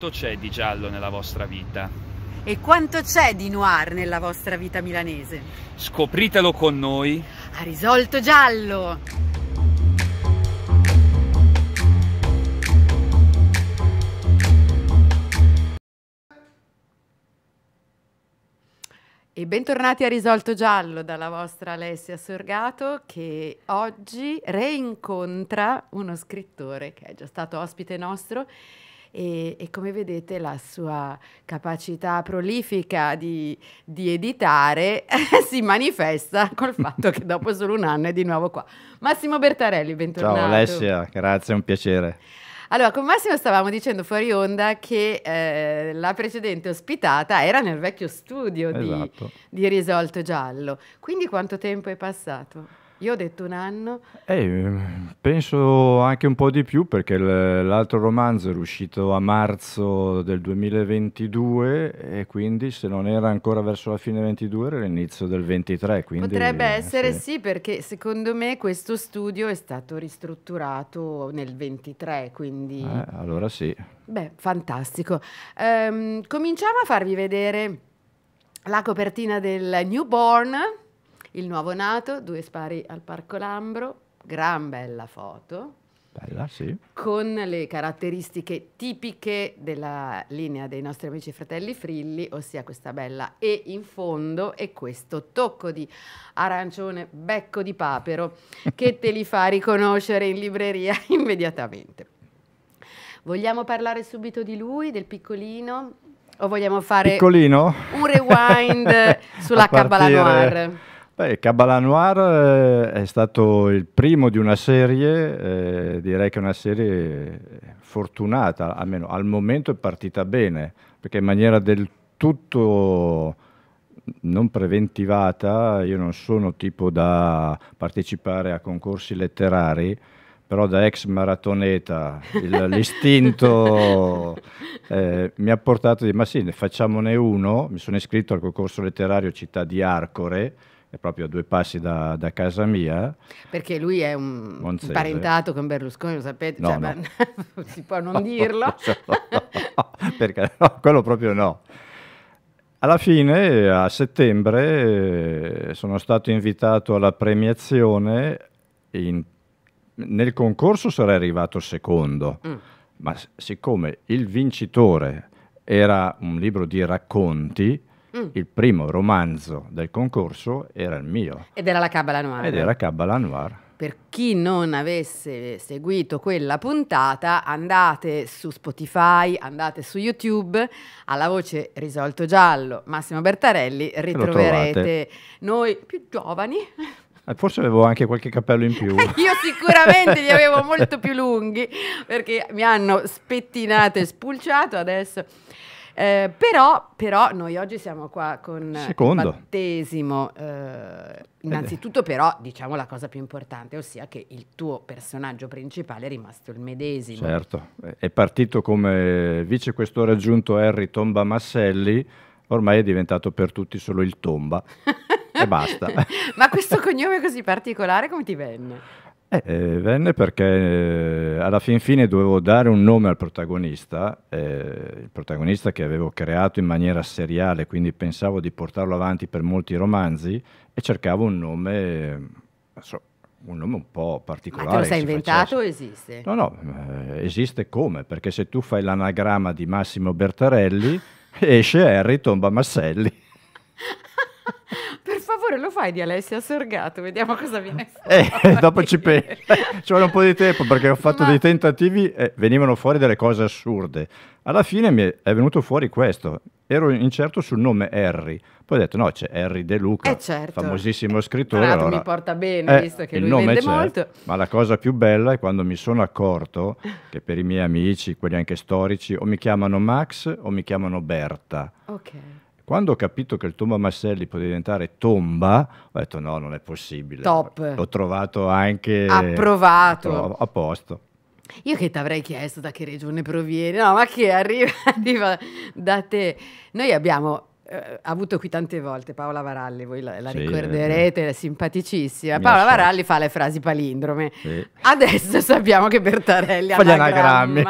Quanto c'è di giallo nella vostra vita? E quanto c'è di noir nella vostra vita milanese? Scopritelo con noi. A risolto giallo! E bentornati a Risolto Giallo dalla vostra Alessia Sorgato che oggi reincontra uno scrittore che è già stato ospite nostro e, e come vedete la sua capacità prolifica di, di editare si manifesta col fatto che dopo solo un anno è di nuovo qua. Massimo Bertarelli, bentornato. Ciao Alessia, grazie, è un piacere. Allora, con Massimo stavamo dicendo fuori onda che eh, la precedente ospitata era nel vecchio studio esatto. di, di Risolto Giallo. Quindi quanto tempo è passato? Io ho detto un anno. Eh, penso anche un po' di più perché l'altro romanzo era uscito a marzo del 2022 e quindi se non era ancora verso la fine 22 era l'inizio del 23. Potrebbe eh, essere sì. sì. perché secondo me questo studio è stato ristrutturato nel 23, quindi... Eh, allora sì. Beh, fantastico. Ehm, cominciamo a farvi vedere la copertina del Newborn il nuovo nato, due spari al Parco Lambro, gran bella foto. Bella, sì. Con le caratteristiche tipiche della linea dei nostri amici fratelli Frilli, ossia questa bella E in fondo e questo tocco di arancione becco di papero che te li fa riconoscere in libreria immediatamente. Vogliamo parlare subito di lui, del piccolino? O vogliamo fare Piccolino? un rewind sulla Cabala Noir? Beh, Kabbalah Noir eh, è stato il primo di una serie, eh, direi che è una serie fortunata, almeno al momento è partita bene, perché in maniera del tutto non preventivata, io non sono tipo da partecipare a concorsi letterari, però da ex maratoneta il, l'istinto eh, mi ha portato a dire ma sì, ne facciamone uno, mi sono iscritto al concorso letterario Città di Arcore, è proprio a due passi da, da casa mia. Perché lui è un, un parentato con Berlusconi, lo sapete, no, cioè, no. Ma, si può non dirlo. no, perché no, quello proprio no. Alla fine, a settembre, eh, sono stato invitato alla premiazione. In, nel concorso sarei arrivato secondo, mm. ma siccome il vincitore era un libro di racconti, Mm. Il primo romanzo del concorso era il mio. Ed era la Cabala Noir. Ed era Cabala Noir. Per chi non avesse seguito quella puntata, andate su Spotify, andate su YouTube, alla voce Risolto Giallo, Massimo Bertarelli, ritroverete noi più giovani. Eh, forse avevo anche qualche cappello in più. Io sicuramente li avevo molto più lunghi perché mi hanno spettinato e spulciato adesso. Eh, però, però, noi oggi siamo qua con Secondo. il battesimo. Eh, eh, innanzitutto però diciamo la cosa più importante, ossia che il tuo personaggio principale è rimasto il medesimo. Certo, è partito come vicequestore aggiunto Harry Tomba Masselli, ormai è diventato per tutti solo il Tomba. e basta. Ma questo cognome così particolare come ti venne? Eh. eh, venne perché eh, alla fin fine dovevo dare un nome al protagonista, eh, il protagonista che avevo creato in maniera seriale, quindi pensavo di portarlo avanti per molti romanzi e cercavo un nome, so, un nome un po' particolare. Ma te lo sei inventato o esiste? No, no, eh, esiste come? Perché se tu fai l'anagrama di Massimo Bertarelli, esce Harry Tomba Masselli. Oppure lo fai di Alessia Sorgato, vediamo cosa viene eh, fuori. Eh, dopo ci penso. Ci vuole un po' di tempo perché ho fatto Ma... dei tentativi e venivano fuori delle cose assurde. Alla fine mi è venuto fuori questo. Ero incerto sul nome Harry. Poi ho detto no, c'è Harry De Luca, eh certo. famosissimo scrittore. Tra allora, mi porta bene, eh, visto che lui vende molto. Ma la cosa più bella è quando mi sono accorto che per i miei amici, quelli anche storici, o mi chiamano Max o mi chiamano Berta. Ok. Quando ho capito che il Tomba Masselli poteva diventare Tomba, ho detto no, non è possibile. Top. L'ho trovato anche... Approvato. A posto. Io che ti avrei chiesto da che regione provieni, no, ma che arriva, arriva da te. Noi abbiamo eh, ha avuto qui tante volte Paola Varalli, voi la, la sì, ricorderete, eh. è simpaticissima. Paola sciocca. Varalli fa le frasi palindrome. Sì. Adesso sappiamo che Bertarelli ha anagrammi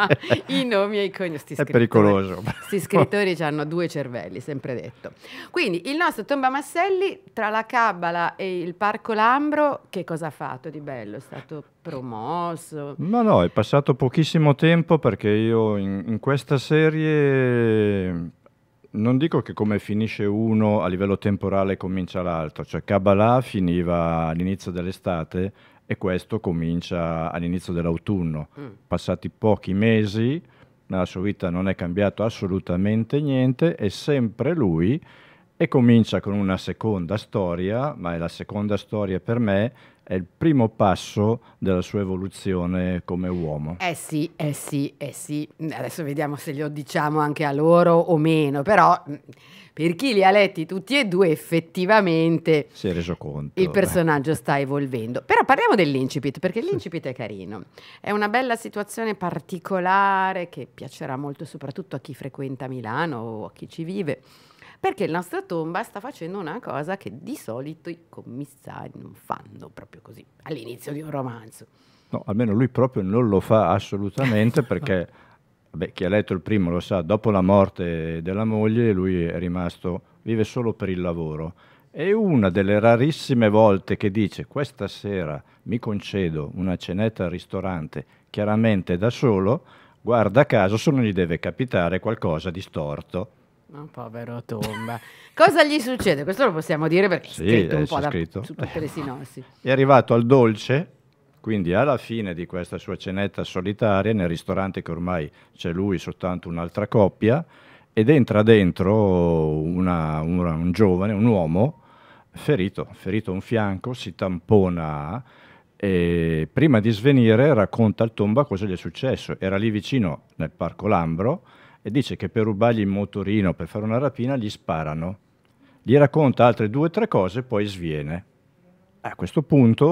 i nomi e i cognosti. È pericoloso. Questi scrittori hanno due cervelli, sempre detto. Quindi il nostro Tomba Masselli tra la Cabala e il Parco Lambro, che cosa ha fatto di bello? È stato promosso? No, no, è passato pochissimo tempo perché io in, in questa serie non dico che come finisce uno a livello temporale comincia l'altro, cioè Kabbalah finiva all'inizio dell'estate e questo comincia all'inizio dell'autunno. Mm. Passati pochi mesi, nella sua vita non è cambiato assolutamente niente, è sempre lui e comincia con una seconda storia, ma è la seconda storia per me è il primo passo della sua evoluzione come uomo. Eh sì, eh sì, eh sì. Adesso vediamo se glielo diciamo anche a loro o meno, però mm, per chi li ha letti tutti e due effettivamente si è reso conto. Il eh. personaggio sta evolvendo. Però parliamo dell'incipit, perché l'incipit è carino. È una bella situazione particolare che piacerà molto soprattutto a chi frequenta Milano o a chi ci vive perché il nostro tomba sta facendo una cosa che di solito i commissari non fanno proprio così all'inizio di un romanzo. No, almeno lui proprio non lo fa assolutamente perché beh, chi ha letto il primo lo sa, dopo la morte della moglie lui è rimasto, vive solo per il lavoro. È una delle rarissime volte che dice questa sera mi concedo una cenetta al ristorante, chiaramente da solo, guarda caso se non gli deve capitare qualcosa di storto. No, povero Tomba. Cosa gli succede? Questo lo possiamo dire perché sì, è scritto un eh, po' da, su tutte le sinossi. È arrivato al dolce, quindi alla fine di questa sua cenetta solitaria, nel ristorante che ormai c'è lui soltanto un'altra coppia, ed entra dentro una, una, un giovane, un uomo, ferito, ferito a un fianco, si tampona e prima di svenire racconta al Tomba cosa gli è successo. Era lì vicino nel Parco Lambro, e dice che per rubargli il motorino, per fare una rapina, gli sparano. Gli racconta altre due o tre cose e poi sviene. A questo punto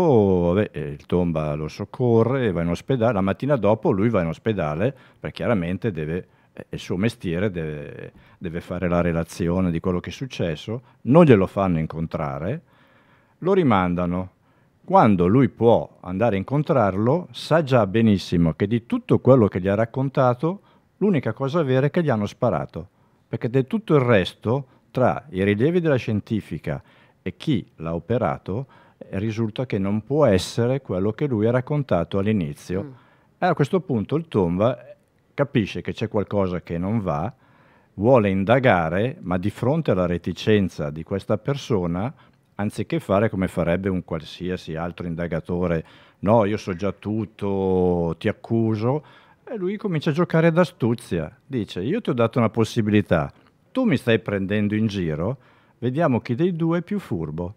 vabbè, eh, il tomba lo soccorre, va in ospedale, la mattina dopo lui va in ospedale perché chiaramente deve, eh, il suo mestiere deve, deve fare la relazione di quello che è successo, non glielo fanno incontrare, lo rimandano, quando lui può andare a incontrarlo, sa già benissimo che di tutto quello che gli ha raccontato L'unica cosa vera è che gli hanno sparato, perché del tutto il resto, tra i rilievi della scientifica e chi l'ha operato, risulta che non può essere quello che lui ha raccontato all'inizio. Mm. E a questo punto il Tomba capisce che c'è qualcosa che non va, vuole indagare, ma di fronte alla reticenza di questa persona, anziché fare come farebbe un qualsiasi altro indagatore, no, io so già tutto, ti accuso, e lui comincia a giocare d'astuzia. Dice, io ti ho dato una possibilità, tu mi stai prendendo in giro, vediamo chi dei due è più furbo.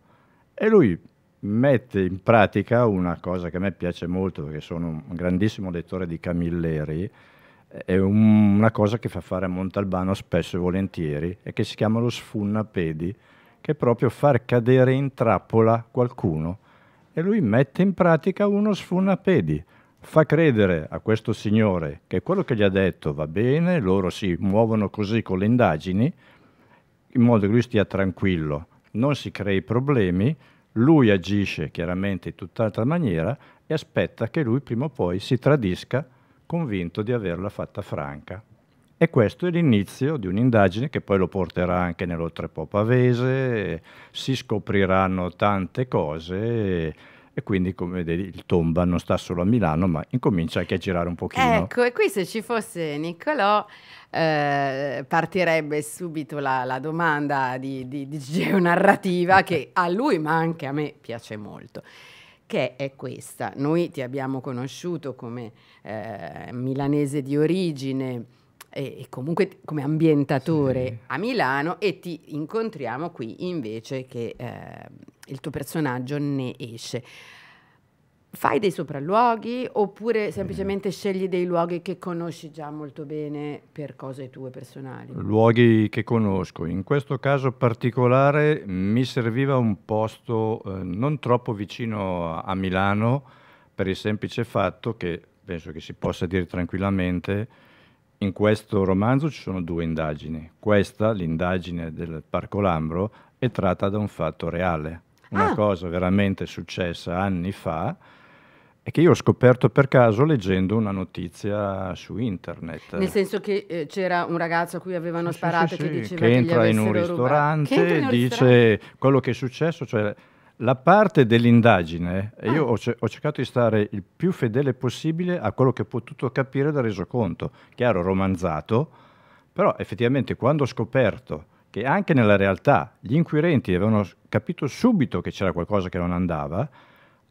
E lui mette in pratica una cosa che a me piace molto, perché sono un grandissimo lettore di Camilleri, è un, una cosa che fa fare a Montalbano spesso e volentieri e che si chiama lo sfunnapedi, che è proprio far cadere in trappola qualcuno. E lui mette in pratica uno sfunnapedi fa credere a questo signore che quello che gli ha detto va bene, loro si muovono così con le indagini, in modo che lui stia tranquillo, non si crei problemi, lui agisce chiaramente in tutt'altra maniera e aspetta che lui prima o poi si tradisca convinto di averla fatta franca. E questo è l'inizio di un'indagine che poi lo porterà anche nell'Oltrepo Pavese, si scopriranno tante cose e quindi come vedi il tomba non sta solo a Milano ma incomincia anche a girare un pochino. Ecco e qui se ci fosse Niccolò eh, partirebbe subito la, la domanda di, di, di geonarrativa che a lui ma anche a me piace molto che è questa. Noi ti abbiamo conosciuto come eh, milanese di origine e, e comunque come ambientatore sì. a Milano e ti incontriamo qui invece che... Eh, il tuo personaggio ne esce. Fai dei sopralluoghi oppure semplicemente eh. scegli dei luoghi che conosci già molto bene per cose tue personali? Luoghi che conosco. In questo caso particolare mi serviva un posto eh, non troppo vicino a Milano per il semplice fatto che, penso che si possa dire tranquillamente, in questo romanzo ci sono due indagini. Questa, l'indagine del Parco Lambro, è tratta da un fatto reale una ah. cosa veramente successa anni fa e che io ho scoperto per caso leggendo una notizia su internet. Nel senso che eh, c'era un ragazzo a cui avevano sì, sparato sì, che diceva sì, che, che entra in un ristorante, e dice ristorante? quello che è successo, cioè la parte dell'indagine, eh, ah. io ho, ce- ho, cercato di stare il più fedele possibile a quello che ho potuto capire dal resoconto, chiaro romanzato, però effettivamente quando ho scoperto che anche nella realtà gli inquirenti avevano capito subito che c'era qualcosa che non andava,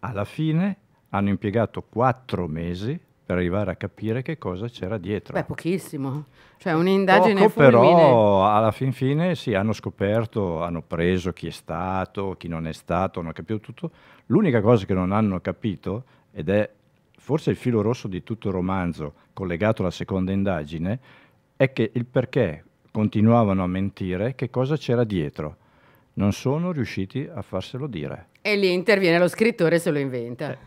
alla fine hanno impiegato quattro mesi per arrivare a capire che cosa c'era dietro. Beh, pochissimo. Cioè un'indagine Poco, però alla fin fine sì, hanno scoperto, hanno preso chi è stato, chi non è stato, hanno capito tutto. L'unica cosa che non hanno capito, ed è forse il filo rosso di tutto il romanzo collegato alla seconda indagine, è che il perché continuavano a mentire, che cosa c'era dietro? Non sono riusciti a farselo dire. E lì interviene lo scrittore e se lo inventa. Eh.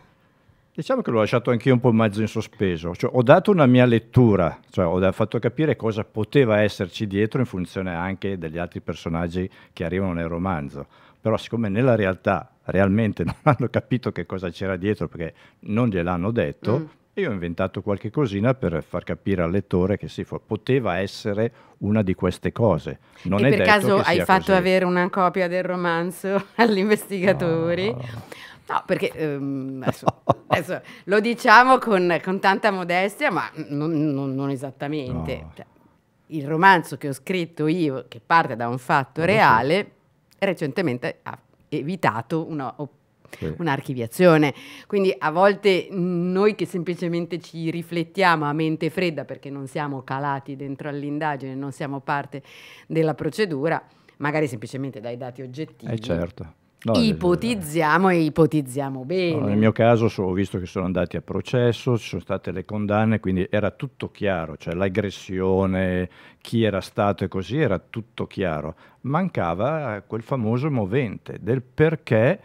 Diciamo che l'ho lasciato anch'io un po' mezzo in sospeso, cioè, ho dato una mia lettura, cioè, ho fatto capire cosa poteva esserci dietro in funzione anche degli altri personaggi che arrivano nel romanzo, però siccome nella realtà realmente non hanno capito che cosa c'era dietro perché non gliel'hanno detto, mm io ho inventato qualche cosina per far capire al lettore che sì, poteva essere una di queste cose. Non e per caso hai fatto così. avere una copia del romanzo agli investigatori? No, no perché ehm, adesso, adesso, lo diciamo con, con tanta modestia, ma non, non, non esattamente. No. Cioè, il romanzo che ho scritto io, che parte da un fatto reale, so. recentemente ha evitato una opportunità sì. un'archiviazione. Quindi a volte noi che semplicemente ci riflettiamo a mente fredda perché non siamo calati dentro all'indagine, non siamo parte della procedura, magari semplicemente dai dati oggettivi. Eh certo. No, eh, ipotizziamo e ipotizziamo bene. No, nel mio caso so, ho visto che sono andati a processo, ci sono state le condanne, quindi era tutto chiaro, cioè l'aggressione, chi era stato e così, era tutto chiaro. Mancava quel famoso movente del perché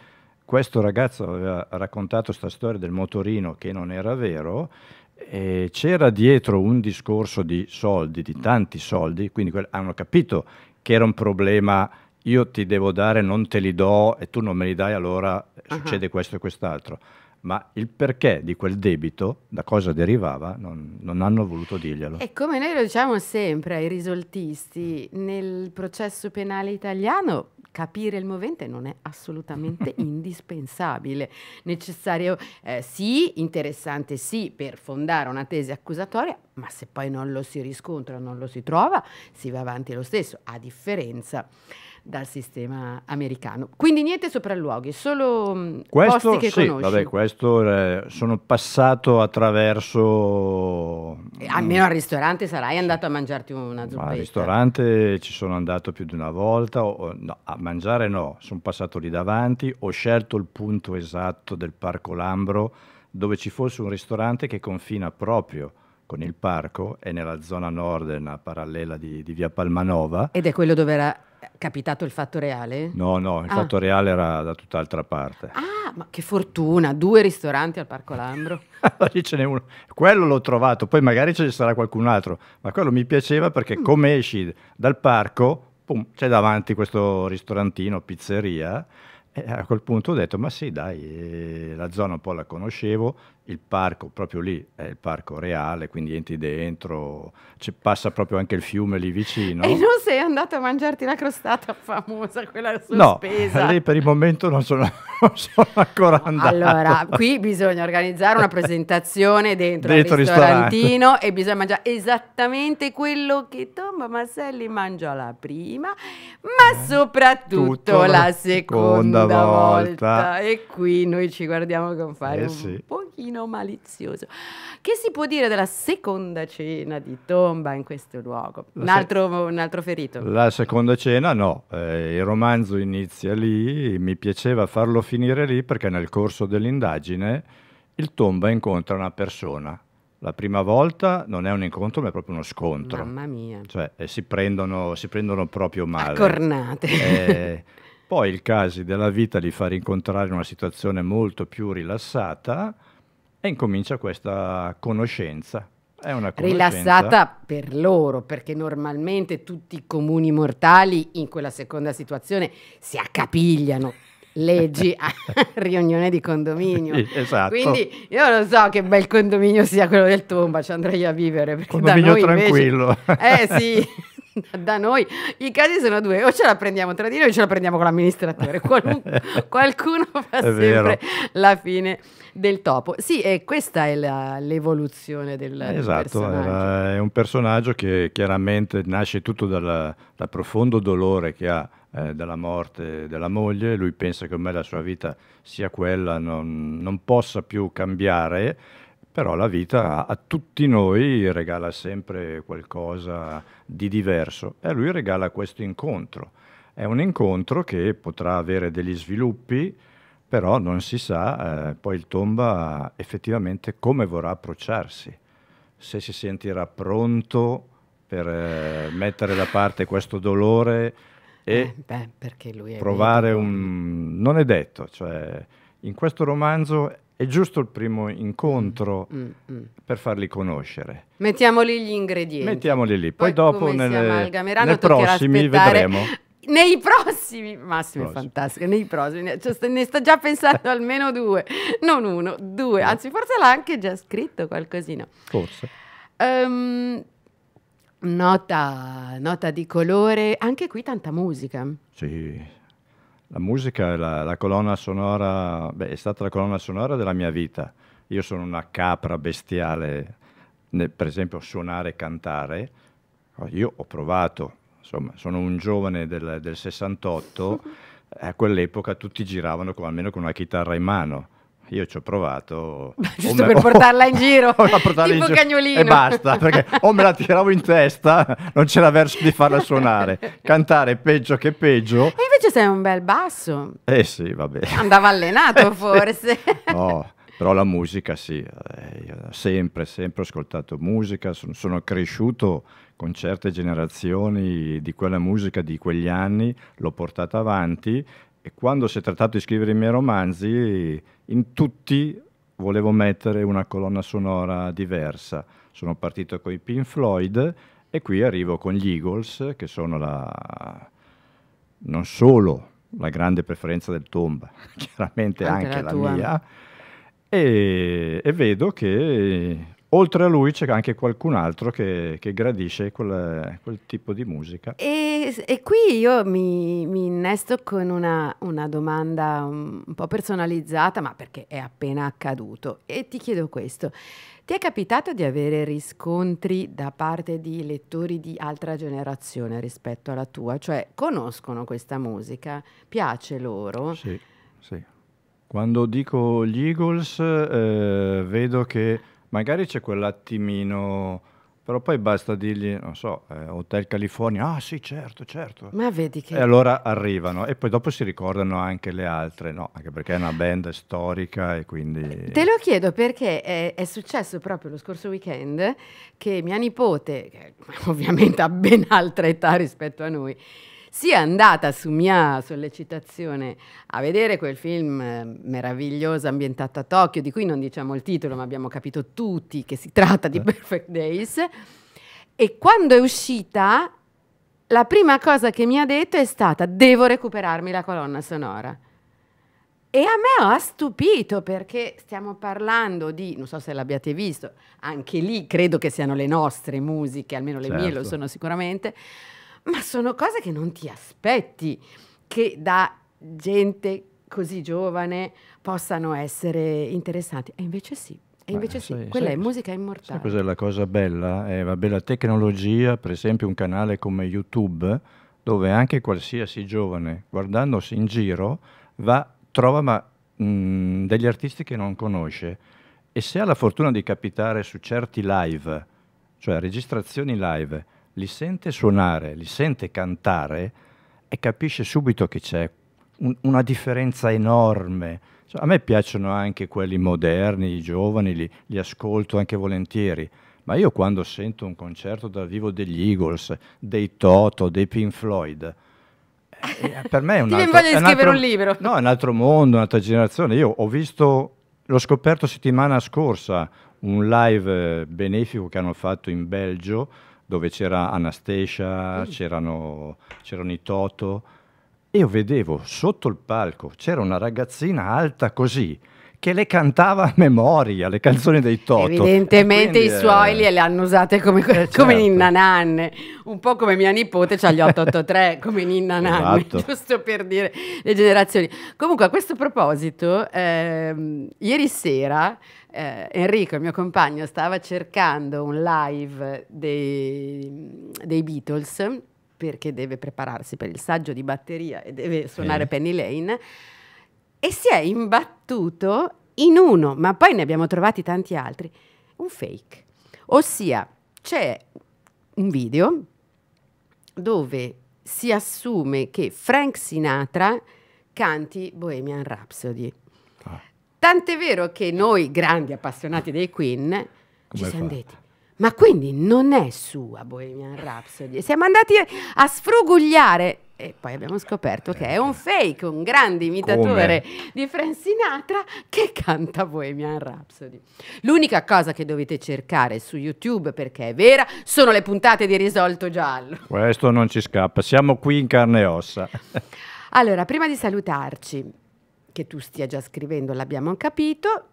questo ragazzo aveva raccontato questa storia del motorino che non era vero e c'era dietro un discorso di soldi, di tanti soldi, quindi hanno capito che era un problema, io ti devo dare, non te li do e tu non me li dai, allora uh -huh. succede questo e quest'altro ma il perché di quel debito, da cosa derivava, non, non, hanno voluto dirglielo. E come noi lo diciamo sempre ai risoltisti, nel processo penale italiano capire il movente non è assolutamente indispensabile, necessario eh, sì, interessante sì per fondare una tesi accusatoria, ma se poi non lo si riscontra, non lo si trova, si va avanti lo stesso, a differenza dal sistema americano. Quindi niente sopralluoghi, solo mm, questo, posti che sì, conosci. Vabbè, questo eh, sono passato attraverso... almeno al ristorante sarai andato a mangiarti una zuppa. Al ristorante ci sono andato più di una volta, o, no, a mangiare no, sono passato lì davanti, ho scelto il punto esatto del Parco Lambro dove ci fosse un ristorante che confina proprio con il parco, è nella zona nord, una parallela di, di via Palmanova. Ed è quello dove era capitato il fatto reale? No, no, il ah. fatto reale era da tutt'altra parte. Ah, ma che fortuna, due ristoranti al Parco Lambro. Lì ce n'è uno, quello l'ho trovato, poi magari ce ne sarà qualcun altro, ma quello mi piaceva perché mm. come esci dal parco, pum, c'è davanti questo ristorantino, pizzeria, e a quel punto ho detto, ma sì, dai, eh, la zona un po' la conoscevo, il parco proprio lì è il parco reale, quindi entri dentro, passa proprio anche il fiume lì vicino. E non sei andato a mangiarti la crostata famosa, quella sospesa? No, lì per il momento non sono, non sono ancora andato. Allora, qui bisogna organizzare una presentazione dentro, dentro il ristorantino ristorante. e bisogna mangiare esattamente quello che Tom Masselli mangia la prima, ma eh, soprattutto Tutto la seconda, seconda volta. volta. E qui noi ci guardiamo con fare eh un sì. pochino meno malizioso. Che si può dire della seconda cena di tomba in questo luogo? Un altro, un altro ferito. La seconda cena no, eh, il romanzo inizia lì, mi piaceva farlo finire lì perché nel corso dell'indagine il tomba incontra una persona la prima volta non è un incontro, ma è proprio uno scontro. Mamma mia. Cioè, eh, si, prendono, si, prendono, proprio male. A cornate. Eh, poi il caso della vita li fa rincontrare in una situazione molto più rilassata e incomincia questa conoscenza. È una conoscenza. Rilassata per loro, perché normalmente tutti i comuni mortali in quella seconda situazione si accapigliano, leggi a riunione di condominio. Esatto. Quindi io non so che bel condominio sia quello del Tomba, ci andrei a vivere. Condominio tranquillo. Invece, eh sì. da noi i casi sono due, o ce la prendiamo tra di noi o ce la prendiamo con l'amministratore, Qualunque, qualcuno fa sempre la fine del topo. Sì, e questa è la, l'evoluzione del, esatto, del era, è un personaggio che chiaramente nasce tutto dalla, dal profondo dolore che ha eh, della morte della moglie, lui pensa che ormai la sua vita sia quella, non, non possa più cambiare però la vita a tutti noi regala sempre qualcosa di diverso e a lui regala questo incontro. È un incontro che potrà avere degli sviluppi, però non si sa eh, poi il tomba effettivamente come vorrà approcciarsi, se si sentirà pronto per eh, mettere da parte questo dolore e eh, beh, provare un... non è detto, cioè in questo romanzo è giusto il primo incontro mm, mm, mm, per farli conoscere. Mettiamoli gli ingredienti. Mettiamoli lì, poi, poi dopo nelle, nei prossimi vedremo. Nei prossimi, Massimo Prossimo. è fantastico, nei prossimi, ne cioè, sto già pensando almeno due, non uno, due, anzi forse l'ha anche già scritto qualcosina. Forse. Um, nota, nota di colore, anche qui tanta musica. Sì. La musica è la, la colonna sonora, beh, è stata la colonna sonora della mia vita. Io sono una capra bestiale, nel, per esempio suonare e cantare. Oh, io ho provato, insomma, sono un giovane del, del 68, a quell'epoca tutti giravano con, almeno con una chitarra in mano io ci ho provato. Giusto me, per portarla in giro, portarla tipo in giro, cagnolino. E basta, perché o me la tiravo in testa, non c'era verso di farla suonare. Cantare peggio che peggio. E invece sei un bel basso. Eh sì, vabbè. Andava allenato eh forse. Sì. No, però la musica sì, eh, Io sempre, sempre ho ascoltato musica, sono, sono cresciuto con certe generazioni di quella musica di quegli anni, l'ho portata avanti e quando si è trattato di scrivere i miei romanzi, in tutti volevo mettere una colonna sonora diversa. Sono partito con i Pink Floyd e qui arrivo con gli Eagles, che sono la, non solo la grande preferenza del Tomba, chiaramente anche, anche la, la mia, e, e vedo che oltre a lui c'è anche qualcun altro che, che gradisce quel, quel, tipo di musica. E, e qui io mi, mi innesto con una, una, domanda un po' personalizzata, ma perché è appena accaduto. E ti chiedo questo. Ti è capitato di avere riscontri da parte di lettori di altra generazione rispetto alla tua? Cioè, conoscono questa musica? Piace loro? Sì, sì. Quando dico gli Eagles, eh, vedo che magari c'è quell'attimino, però poi basta dirgli, non so, eh, Hotel California, ah sì certo, certo. Ma vedi che... E allora arrivano e poi dopo si ricordano anche le altre, no? Anche perché è una band storica e quindi... Te lo chiedo perché è, è successo proprio lo scorso weekend che mia nipote, che ovviamente ha ben altra età rispetto a noi, sia andata su mia sollecitazione a vedere quel film eh, meraviglioso ambientato a Tokyo, di cui non diciamo il titolo, ma abbiamo capito tutti che si tratta di eh. Perfect Days. E quando è uscita, la prima cosa che mi ha detto è stata devo recuperarmi la colonna sonora. E a me ha stupito perché stiamo parlando di, non so se l'abbiate visto, anche lì credo che siano le nostre musiche, almeno le certo. mie lo certo. sono sicuramente, ma sono cose che non ti aspetti che da gente così giovane possano essere interessanti. E invece sì. E invece Beh, sì, sai, quella sai, è musica immortale. Sai cos'è la cosa bella? Eh, vabbè, la tecnologia, per esempio un canale come YouTube, dove anche qualsiasi giovane, guardandosi in giro, va, trova ma, mh, mhmm, degli artisti che non conosce. E se ha la fortuna di capitare su certi live, cioè registrazioni live, li sente suonare, li sente cantare e capisce subito che c'è un, una differenza enorme. Cioè, a me piacciono anche quelli moderni, i giovani, li, li ascolto anche volentieri, ma io quando sento un concerto dal vivo degli Eagles, dei Toto, dei Pink Floyd, eh, eh, per me è un, altro, è un altro, un libro. No, è un altro mondo, un'altra generazione. Io ho visto, l'ho scoperto settimana scorsa, un live eh, benefico che hanno fatto in Belgio dove c'era Anastasia, mm. c'erano, c'erano i Toto, e io vedevo sotto il palco c'era una ragazzina alta così, che le cantava a memoria le canzoni dei Toto. Evidentemente i suoi eh, le hanno usate come, eh, certo. come ninna nanne, un po' come mia nipote ha cioè gli 883 come ninna nanne, esatto. giusto per dire le generazioni. Comunque a questo proposito, ehm, ieri sera eh, Enrico, il mio compagno, stava cercando un live dei, dei, Beatles perché deve prepararsi per il saggio di batteria e deve suonare eh. Penny Lane e si è imbattuto in uno, ma poi ne abbiamo trovati tanti altri, un fake. Ossia, c'è un video dove si assume che Frank Sinatra canti Bohemian Rhapsody. Tant'è vero che noi, grandi appassionati dei Queen, Come ci siamo detti. Ma quindi non è sua Bohemian Rhapsody. Siamo andati a sfrugugliare e poi abbiamo scoperto che è un eh. fake, un grande imitatore Come? di Frank Sinatra che canta Bohemian Rhapsody. L'unica cosa che dovete cercare su YouTube, perché è vera, sono le puntate di Risolto Giallo. Questo non ci scappa, siamo qui in carne e ossa. Allora, prima di salutarci, che tu stia già scrivendo, l'abbiamo capito.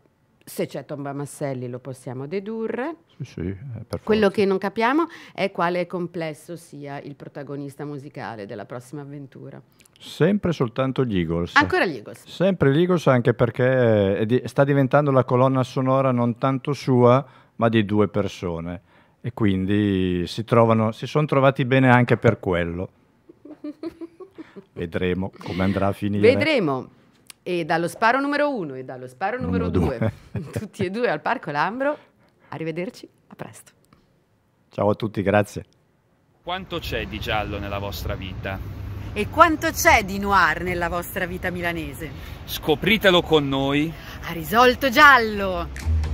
Se c'è Tomba Masselli lo possiamo dedurre. Sì, sì, eh, Quello che non capiamo è quale complesso sia il protagonista musicale della prossima avventura. Sempre soltanto gli Eagles. Ancora gli Eagles. Sempre gli Eagles anche perché eh, di sta diventando la colonna sonora non tanto sua ma di due persone e quindi si, trovano, si sono trovati bene anche per quello. Vedremo come andrà a finire. Vedremo. E dallo sparo numero uno e dallo sparo numero, numero due, due. tutti e due al Parco Lambro, arrivederci, a presto. Ciao a tutti, grazie. Quanto c'è di giallo nella vostra vita? E quanto c'è di noir nella vostra vita milanese? Scopritelo con noi. Ha risolto giallo!